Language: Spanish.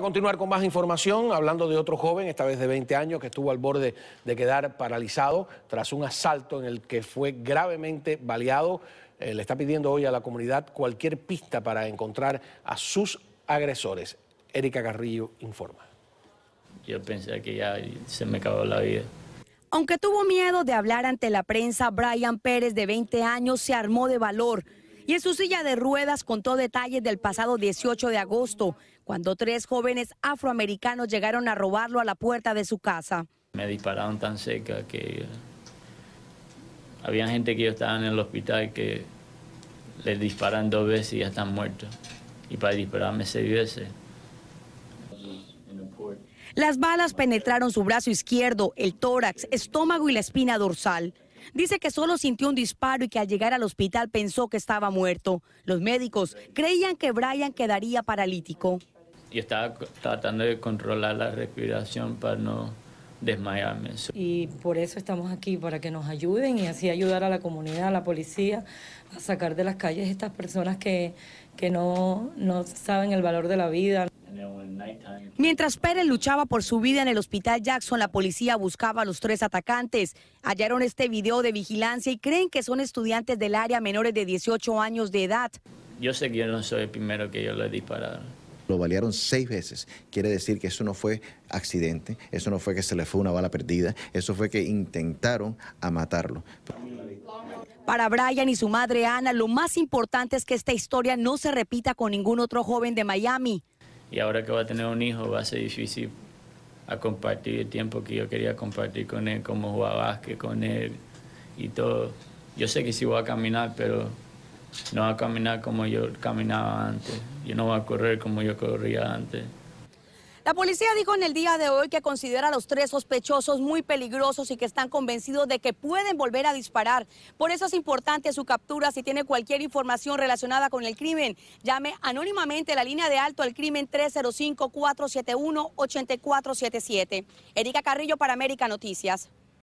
continuar con más información, hablando de otro joven, esta vez de 20 años, que estuvo al borde de quedar paralizado tras un asalto en el que fue gravemente baleado. Eh, le está pidiendo hoy a la comunidad cualquier pista para encontrar a sus agresores. Erika Carrillo informa. Yo pensé que ya se me acabó la vida. Aunque tuvo miedo de hablar ante la prensa, Brian Pérez, de 20 años, se armó de valor y en su silla de ruedas contó detalles del pasado 18 de agosto, cuando tres jóvenes afroamericanos llegaron a robarlo a la puerta de su casa. Me dispararon tan seca que había gente que yo estaba en el hospital que les disparan dos veces y ya están muertos. Y para dispararme seis ese. Las balas penetraron su brazo izquierdo, el tórax, estómago y la espina dorsal. Dice que solo sintió un disparo y que al llegar al hospital pensó que estaba muerto. Los médicos creían que Brian quedaría paralítico. Y estaba tratando de controlar la respiración para no desmayarme. Y por eso estamos aquí, para que nos ayuden y así ayudar a la comunidad, a la policía, a sacar de las calles estas personas que, que no, no saben el valor de la vida. Mientras Pérez luchaba por su vida en el hospital Jackson, la policía buscaba a los tres atacantes. Hallaron este video de vigilancia y creen que son estudiantes del área menores de 18 años de edad. Yo sé que yo no soy el primero que yo le dispararon lo balearon seis veces. Quiere decir que eso no fue accidente, eso no fue que se le fue una bala perdida, eso fue que intentaron a matarlo. Para Brian y su madre Ana, lo más importante es que esta historia no se repita con ningún otro joven de Miami y ahora que va a tener un hijo va a ser difícil a compartir el tiempo que yo quería compartir con él, como jugaba básquet con él y todo. Yo sé que sí voy a caminar, pero no va a caminar como yo caminaba antes. Yo no voy a correr como yo corría antes. La policía dijo en el día de hoy que considera a los tres sospechosos muy peligrosos y que están convencidos de que pueden volver a disparar. Por eso es importante su captura. Si tiene cualquier información relacionada con el crimen, llame anónimamente la línea de alto al crimen 305-471-8477. Erika Carrillo para América Noticias.